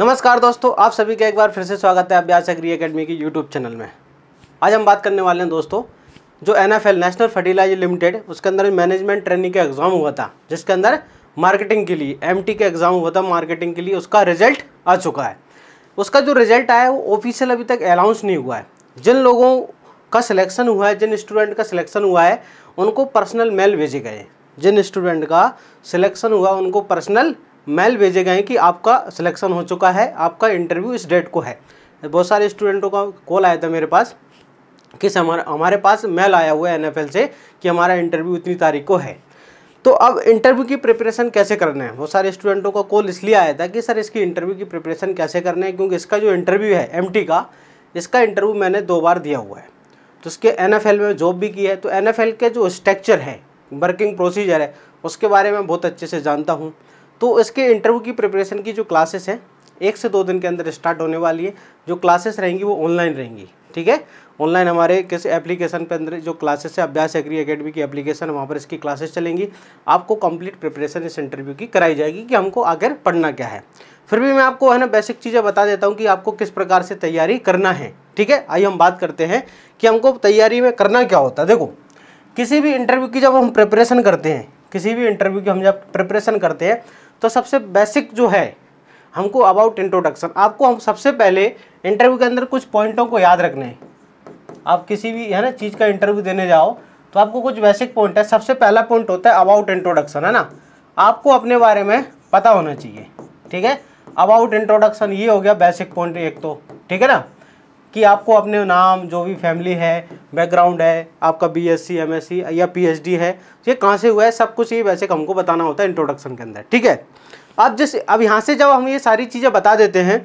नमस्कार दोस्तों आप सभी का एक बार फिर से स्वागत है अभ्यास एग्री अकेडमी की यूट्यूब चैनल में आज हम बात करने वाले हैं दोस्तों जो N F L national fertilizer limited उसके अंदर मैनेजमेंट ट्रेनिंग का एग्ज़ाम हुआ था जिसके अंदर मार्केटिंग के लिए एम का एग्ज़ाम हुआ था मार्केटिंग के लिए उसका रिजल्ट आ चुका है उसका जो रिजल्ट आया है वो ऑफिशियल अभी तक अनाउंस नहीं हुआ है जिन लोगों का सिलेक्शन हुआ है जिन स्टूडेंट का सिलेक्शन हुआ है उनको पर्सनल मेल भेजे गए जिन स्टूडेंट का सिलेक्शन हुआ उनको पर्सनल मेल भेजे गए कि आपका सिलेक्शन हो चुका है आपका इंटरव्यू इस डेट को है बहुत सारे स्टूडेंटों का कॉल आया था मेरे पास कि हमारे हमारे पास मेल आया हुआ है एन से कि हमारा इंटरव्यू इतनी तारीख को है तो अब इंटरव्यू की प्रिपरेशन कैसे करना है बहुत सारे स्टूडेंटों का कॉल इसलिए आया था कि सर इसकी इंटरव्यू की प्रिपरेशन कैसे करना है क्योंकि इसका जो इंटरव्यू है एम का इसका इंटरव्यू मैंने दो बार दिया हुआ है तो उसके एन में जॉब भी की है तो एन के जो स्ट्रक्चर है वर्किंग प्रोसीजर है उसके बारे में बहुत अच्छे से जानता हूँ तो इसके इंटरव्यू की प्रिपरेशन की जो क्लासेस हैं एक से दो दिन के अंदर स्टार्ट होने वाली है जो क्लासेस रहेंगी वो ऑनलाइन रहेंगी ठीक है ऑनलाइन हमारे किस एप्लीकेशन पे अंदर जो क्लासेस है अभ्यास एग्री अकेडमी की एप्लीकेशन वहाँ पर इसकी क्लासेस चलेंगी आपको कंप्लीट प्रिपरेशन इस इंटरव्यू की कराई जाएगी कि हमको आखिर पढ़ना क्या है फिर भी मैं आपको है ना बेसिक चीज़ें बता देता हूँ कि आपको किस प्रकार से तैयारी करना है ठीक है आइए हम बात करते हैं कि हमको तैयारी में करना क्या होता है देखो किसी भी इंटरव्यू की जब हम प्रिपरेशन करते हैं किसी भी इंटरव्यू की हम जब प्रिपरेशन करते हैं तो सबसे बेसिक जो है हमको अबाउट इंट्रोडक्शन आपको हम सबसे पहले इंटरव्यू के अंदर कुछ पॉइंटों को याद रखने हैं आप किसी भी है ना चीज़ का इंटरव्यू देने जाओ तो आपको कुछ बेसिक पॉइंट है सबसे पहला पॉइंट होता है अबाउट इंट्रोडक्शन है ना आपको अपने बारे में पता होना चाहिए ठीक है अबाउट इंट्रोडक्शन ये हो गया बेसिक पॉइंट एक तो ठीक है ना कि आपको अपने नाम जो भी फैमिली है बैकग्राउंड है आपका B S C M S C या पी एच डी है ये कहाँ से हुआ है सब कुछ ये वैसे हमको बताना होता है इंट्रोडक्शन के अंदर ठीक है अब जैसे अब यहाँ से जब हम ये सारी चीज़ें बता देते हैं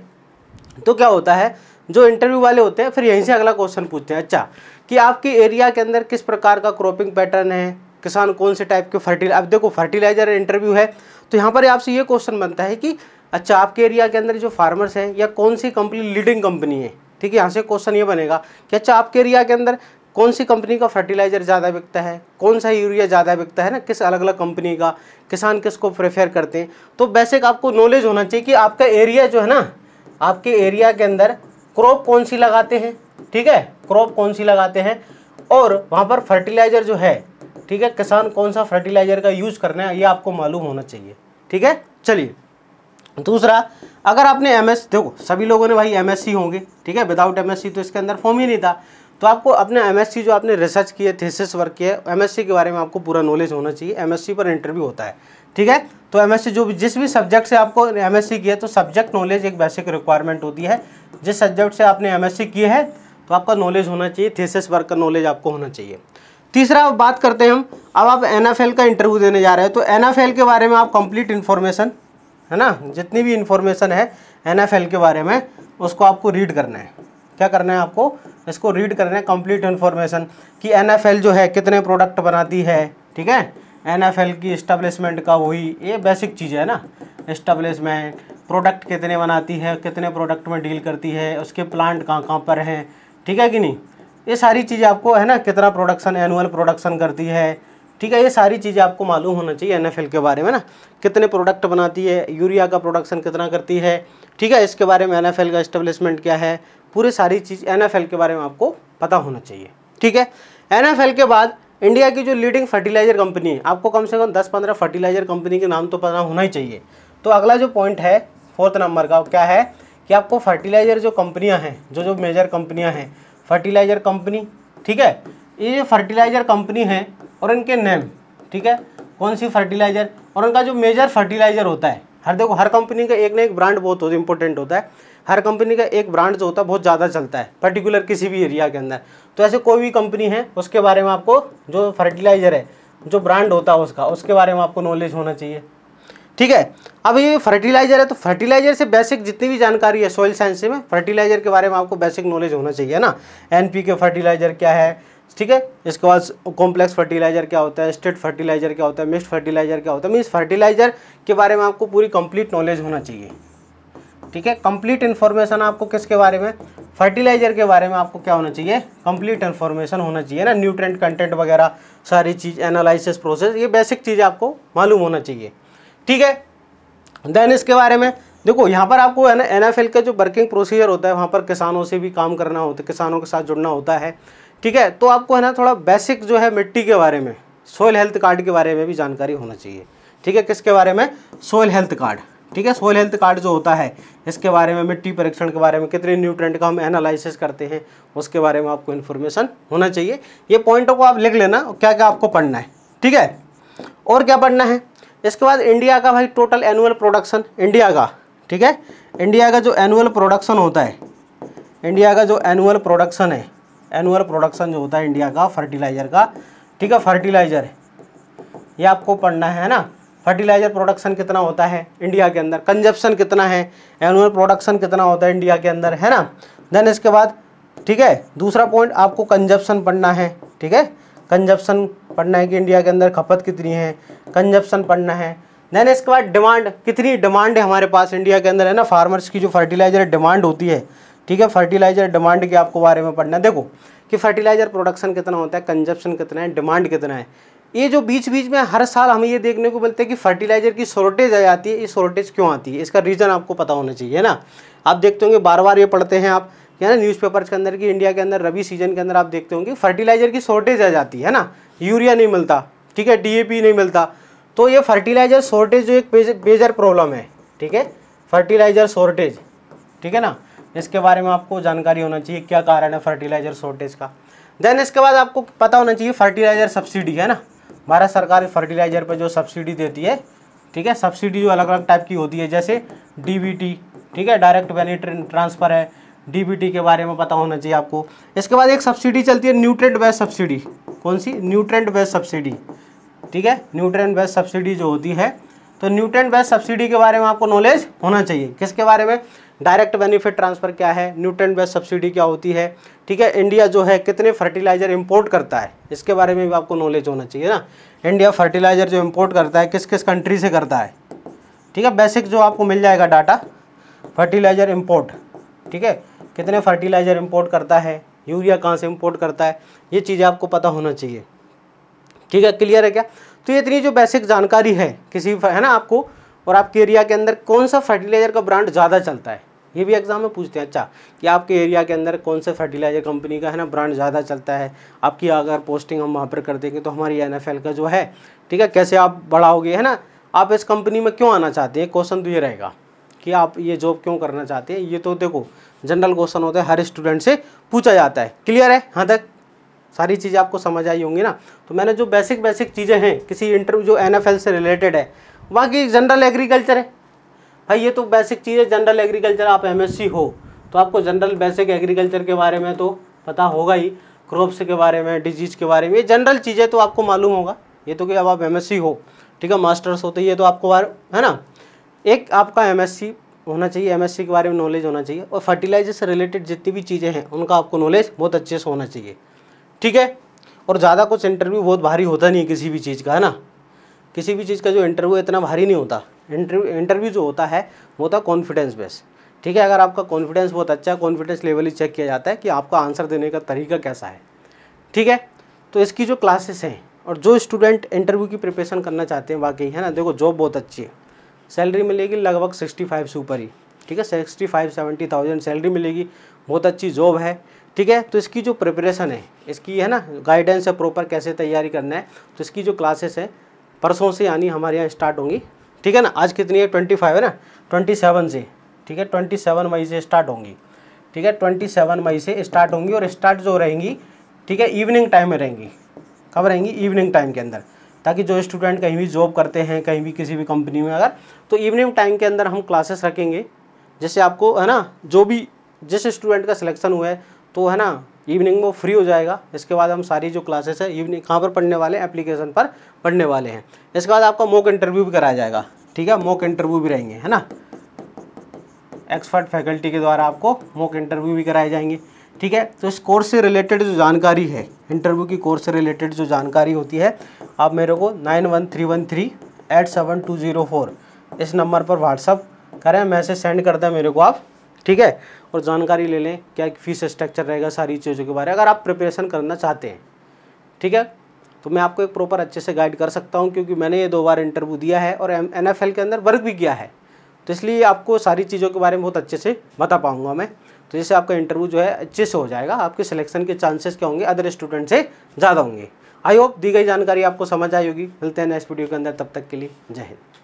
तो क्या होता है जो इंटरव्यू वाले होते हैं फिर यहीं से अगला क्वेश्चन पूछते हैं अच्छा कि आपके एरिया के अंदर किस प्रकार का क्रॉपिंग पैटर्न है किसान कौन से टाइप के फर्टिल अब देखो फर्टिलाइजर इंटरव्यू है तो यहाँ पर आपसे ये क्वेश्चन बनता है कि अच्छा आपके एरिया के अंदर जो फार्मर्स हैं या कौन सी कंपनी लीडिंग कंपनी है ठीक है यहाँ से क्वेश्चन ये बनेगा कि अच्छा आपके एरिया के अंदर कौन सी कंपनी का फर्टिलाइज़र ज़्यादा बिकता है कौन सा यूरिया ज़्यादा बिकता है ना किस अलग अलग कंपनी का किसान किसको प्रेफर करते हैं तो बेसिक आपको नॉलेज होना चाहिए कि आपका एरिया जो है ना आपके एरिया के अंदर क्रॉप कौन सी लगाते हैं ठीक है क्रॉप कौन सी लगाते हैं और वहाँ पर फर्टिलाइज़र जो है ठीक है किसान कौन सा फर्टिलाइज़र का यूज़ करना है ये आपको मालूम होना चाहिए ठीक है चलिए दूसरा अगर आपने एम एस देखो सभी लोगों ने भाई एम एस सी होंगे ठीक है विदाउट एम एस सी तो इसके अंदर फॉर्म ही नहीं था तो आपको अपने एम एस सी जो आपने रिसर्च किए थीसिस वर्क किया एम एस सी के बारे में आपको पूरा नॉलेज होना चाहिए एम एस सी पर इंटरव्यू होता है ठीक है तो एम एस सी जो भी जिस भी सब्जेक्ट से आपको एम एस सी किया तो सब्जेक्ट नॉलेज एक बेसिक रिक्वायरमेंट होती है जिस सब्जेक्ट से आपने एम एस सी किए है तो आपका नॉलेज होना चाहिए थीसिस वर्क का नॉलेज आपको होना चाहिए तीसरा बात करते हैं हम अब आप एन एफ एल का इंटरव्यू देने जा रहे हैं तो एन एफ एल के बारे में आप कंप्लीट इन्फॉर्मेशन है ना जितनी भी इन्फॉर्मेशन है एन के बारे में उसको आपको रीड करना है क्या करना है आपको इसको रीड करना है कंप्लीट इन्फॉर्मेशन कि एन जो है कितने प्रोडक्ट बनाती है ठीक है एन की इस्टबलिशमेंट का हुई ये बेसिक चीज़ है ना इस्टबलिशमेंट प्रोडक्ट कितने बनाती है कितने प्रोडक्ट में डील करती है उसके प्लांट कहाँ कहाँ पर हैं ठीक है कि नहीं ये सारी चीज़ें आपको है ना कितना प्रोडक्शन एनुअल प्रोडक्शन करती है ठीक है ये सारी चीज़ें आपको मालूम होना चाहिए एन के बारे में ना कितने प्रोडक्ट बनाती है यूरिया का प्रोडक्शन कितना करती है ठीक है इसके बारे में एन का इस्टेब्लिशमेंट क्या है पूरी सारी चीज़ एन के बारे में आपको पता होना चाहिए ठीक है एन के बाद इंडिया की जो लीडिंग फर्टिलाइज़र कंपनी है आपको कम से कम दस पंद्रह फर्टिलाइज़र कंपनी के नाम तो पता होना ही चाहिए तो अगला जो पॉइंट है फोर्थ नंबर का क्या है कि आपको फर्टिलाइज़र जो कंपनियाँ हैं जो जो मेजर कंपनियाँ हैं फर्टिलाइज़र कंपनी ठीक है ये जो फर्टिलाइज़र कंपनी है और इनके नेम ठीक है कौन सी फर्टिलाइज़र और उनका जो मेजर फर्टिलाइज़र होता है हर देखो हर कंपनी का एक ना एक ब्रांड बहुत होता है इंपॉर्टेंट होता है हर कंपनी का एक ब्रांड जो होता है बहुत ज़्यादा चलता है पर्टिकुलर किसी भी एरिया के अंदर तो ऐसे कोई भी कंपनी है उसके बारे में आपको जो फर्टिलाइज़र है जो ब्रांड होता है उसका उसके बारे में आपको नॉलेज होना चाहिए ठीक है अब ये फर्टिलाइज़र है तो फर्टिलाइज़र से बेसिक जितनी भी जानकारी है सॉइल साइंस में फर्टिलाइज़र के बारे में आपको बेसिक नॉलेज होना चाहिए ना के फर्टिलाइज़र क्या है ठीक है इसके बाद कॉम्प्लेक्स फर्टिलाइजर क्या होता है स्टेट फर्टिलाइजर क्या होता है मिक्स फर्टिलाइजर क्या होता है मीन्स फर्टिलाइजर के बारे में आपको पूरी कंप्लीट नॉलेज होना चाहिए ठीक है कंप्लीट इन्फॉर्मेशन आपको किसके बारे में फर्टिलाइजर के बारे में आपको क्या होना चाहिए कंप्लीट इन्फॉर्मेशन होना चाहिए ना न्यूट्रेंट कंटेंट वगैरह सारी चीज़ एनालिसिस प्रोसेस ये बेसिक चीज़ आपको मालूम होना चाहिए ठीक है देन इसके बारे में देखो यहाँ पर आपको एन एफ का जो वर्किंग प्रोसीजर होता है वहाँ पर किसानों से भी काम करना होता है किसानों के साथ जुड़ना होता है ठीक है तो आपको है ना थोड़ा बेसिक जो है मिट्टी के बारे में सोयल हेल्थ कार्ड के बारे में भी जानकारी होना चाहिए ठीक है किसके बारे में सोयल हेल्थ कार्ड ठीक है सोयल हेल्थ कार्ड जो होता है इसके बारे में मिट्टी परीक्षण के बारे में कितने न्यूट्रेंट का हम एनालिसिस करते हैं उसके बारे में आपको इन्फॉर्मेशन होना चाहिए ये पॉइंटों को आप लिख लेना क्या क्या आपको पढ़ना है ठीक है और क्या पढ़ना है इसके बाद इंडिया का भाई टोटल एनुअल प्रोडक्शन इंडिया का ठीक है इंडिया का जो एनुअल प्रोडक्शन होता है इंडिया का जो एनुअल प्रोडक्शन है एनुअल प्रोडक्शन जो होता है इंडिया का फर्टिलाइज़र का ठीक है फर्टिलाइज़र ये आपको पढ़ना है ना फर्टिलाइज़र प्रोडक्शन कितना होता है इंडिया के अंदर कंजप्शन कितना है एनुअल प्रोडक्शन कितना होता है इंडिया के अंदर है ना देन इसके बाद ठीक है दूसरा पॉइंट आपको कंजप्शन पढ़ना है ठीक है कंजप्शन पढ़ना है कि इंडिया के अंदर खपत कितनी है कंजप्शन पढ़ना है देन इसके बाद डिमांड कितनी डिमांड है हमारे पास इंडिया के अंदर है ना फार्मर्स की जो फर्टिलाइज़र डिमांड होती है ठीक है फर्टिलाइजर डिमांड के आपको बारे में पढ़ना है देखो कि फर्टिलाइजर प्रोडक्शन कितना होता है कंजप्शन कितना है डिमांड कितना है ये जो बीच बीच में हर साल हमें ये देखने को मिलता है कि फर्टिलाइजर की शॉर्टेज आ जाती है ये शॉर्टेज क्यों आती है इसका रीज़न आपको पता होना चाहिए ना आप देखते होंगे बार बार ये पढ़ते हैं आप है ना न्यूज़पेपर्स के अंदर कि इंडिया के अंदर रबी सीजन के अंदर आप देखते होंगे फर्टिलाइजर की शॉर्टेज आ जाती है ना यूरिया नहीं मिलता ठीक है डी नहीं मिलता तो ये फर्टिलाइजर शॉर्टेज जो एक मेजर प्रॉब्लम है ठीक है फर्टिलाइजर शॉर्टेज ठीक है ना इसके बारे में आपको जानकारी होना चाहिए क्या कारण है फर्टिलाइज़र शॉर्टेज का देन इसके बाद आपको पता होना चाहिए फर्टिलाइज़र सब्सिडी है ना भारत सरकार फर्टिलाइज़र पर जो सब्सिडी देती है ठीक है सब्सिडी जो अलग अलग टाइप की होती है जैसे डी ठीक है डायरेक्ट बेनिट ट्रांसफ़र है डीबीटी के बारे में पता होना चाहिए आपको इसके बाद एक सब्सिडी चलती है न्यूट्रेंट बेस सब्सिडी कौन सी न्यूट्रेंट बेस सब्सिडी ठीक है न्यूट्रेंट बेस सब्सिडी जो होती है तो न्यूट्रेंट बेस सब्सिडी के बारे में आपको नॉलेज होना चाहिए किसके बारे में डायरेक्ट बेनिफिट ट्रांसफ़र क्या है न्यूट्रन बेस्ट सब्सिडी क्या होती है ठीक है इंडिया जो है कितने फर्टिलाइज़र इंपोर्ट करता है इसके बारे में भी आपको नॉलेज होना चाहिए ना इंडिया फर्टिलाइज़र जो इम्पोर्ट करता है किस किस कंट्री से करता है ठीक है बेसिक जो आपको मिल जाएगा डाटा फर्टिलाइज़र इम्पोर्ट ठीक है कितने फर्टिलाइज़र इम्पोर्ट करता है यूरिया कहाँ से इम्पोर्ट करता है ये चीज़ें आपको पता होना चाहिए ठीक है क्लियर है क्या तो ये इतनी जो बेसिक जानकारी है किसी है ना आपको और आपके एरिया के अंदर कौन सा फर्टिलाइज़र का ब्रांड ज़्यादा चलता है ये भी एग्जाम में पूछते हैं अच्छा कि आपके एरिया के अंदर कौन से फर्टिलाइजर कंपनी का है ना ब्रांड ज़्यादा चलता है आपकी अगर पोस्टिंग हम वहाँ पर कर देंगे तो हमारी एन का जो है ठीक है कैसे आप बढ़ाओगे है ना आप इस कंपनी में क्यों आना चाहते हैं क्वेश्चन तो ये रहेगा कि आप ये जॉब क्यों करना चाहते हैं ये तो देखो जनरल क्वेश्चन होता है हर स्टूडेंट से पूछा जाता है क्लियर है हाँ तक सारी चीज़ें आपको समझ आई होंगी ना तो मैंने जो बेसिक बेसिक चीज़ें हैं किसी इंटरव्यू जो एन से रिलेटेड है बाकी जनरल एग्रीकल्चर है भाई ये तो बेसिक चीज़ है जनरल एग्रीकल्चर आप एमएससी हो तो आपको जनरल बेसिक एग्रीकल्चर के बारे में तो पता होगा ही क्रॉप्स के बारे में डिजीज़ के बारे में ये जनरल चीज़ें तो आपको मालूम होगा ये तो कि अब आप एम हो ठीक है मास्टर्स होते तो ये तो आपको है ना एक आपका एम होना चाहिए एम के बारे में नॉलेज होना चाहिए और फर्टिलाइजर से रिलेटेड जितनी भी चीज़ें हैं उनका आपको नॉलेज बहुत अच्छे से होना चाहिए ठीक है और ज़्यादा कुछ इंटरव्यू बहुत भारी होता नहीं है किसी भी चीज़ का है ना किसी भी चीज़ का जो इंटरव्यू इतना भारी नहीं होता इंटरव्यू इंटरव्यू जो होता है वो होता है कॉन्फिडेंस बेस ठीक है अगर आपका कॉन्फिडेंस बहुत अच्छा है कॉन्फिडेंस लेवल ही चेक किया जाता है कि आपका आंसर देने का तरीका कैसा है ठीक है तो इसकी जो क्लासेस हैं और जो स्टूडेंट इंटरव्यू की प्रिपरेशन करना चाहते हैं वाकई है ना देखो जॉब बहुत अच्छी है सैलरी मिलेगी लगभग सिक्सटी फाइव से ऊपर ही ठीक है sixty five seventy thousand salary मिलेगी बहुत अच्छी जॉब है ठीक है तो इसकी जो प्रिपरेशन है इसकी है ना गाइडेंस है प्रॉपर कैसे तैयारी करना है तो इसकी जो क्लासेस है परसों से यानी हमारे यहाँ स्टार्ट होंगी ठीक है ना आज कितनी है ट्वेंटी फाइव है ना ट्वेंटी सेवन से ठीक है ट्वेंटी सेवन मई से स्टार्ट होंगी ठीक है ट्वेंटी सेवन मई से स्टार्ट होंगी और स्टार्ट जो रहेंगी ठीक है इवनिंग टाइम में रहेंगी कब रहेंगी इवनिंग टाइम के अंदर ताकि जो स्टूडेंट कहीं भी जॉब करते हैं कहीं भी किसी भी कंपनी में अगर तो इवनिंग टाइम के अंदर हम क्लासेस रखेंगे जैसे आपको है ना जो भी जिस स्टूडेंट का सिलेक्शन हुआ है तो है ना इवनिंग में वो फ्री हो जाएगा इसके बाद हम सारी जो क्लासेस है इवनिंग कहाँ पर पढ़ने वाले हैं एप्लीकेशन पर पढ़ने वाले हैं इसके बाद आपका मॉक इंटरव्यू भी कराया जाएगा ठीक है मॉक इंटरव्यू भी रहेंगे है ना एक्सपर्ट फैकल्टी के द्वारा आपको मॉक इंटरव्यू भी कराए जाएंगे ठीक है तो इस कोर्स से रिलेटेड जो जानकारी है इंटरव्यू की कोर्स से रिलेटेड जो जानकारी होती है आप मेरे को nine one three one three eight seven two zero four इस नंबर पर व्हाट्सअप करें मैसेज सेंड कर दें मेरे को आप ठीक है और जानकारी ले लें क्या फीस स्ट्रक्चर रहेगा सारी चीज़ों के बारे में अगर आप प्रिपरेशन करना चाहते हैं ठीक है तो मैं आपको एक प्रॉपर अच्छे से गाइड कर सकता हूँ क्योंकि मैंने ये दो बार इंटरव्यू दिया है और एन के अंदर वर्क भी किया है तो इसलिए आपको सारी चीज़ों के बारे में बहुत अच्छे से बता पाऊँगा मैं तो जैसे आपका इंटरव्यू जो है अच्छे से हो जाएगा आपके सिलेक्शन के चांसेस क्या होंगे अदर स्टूडेंट से ज़्यादा होंगे आई होप दी गई जानकारी आपको समझ आई होगी मिलते हैं नेक्स्ट वीडियो के अंदर तब तक के लिए जय हिंद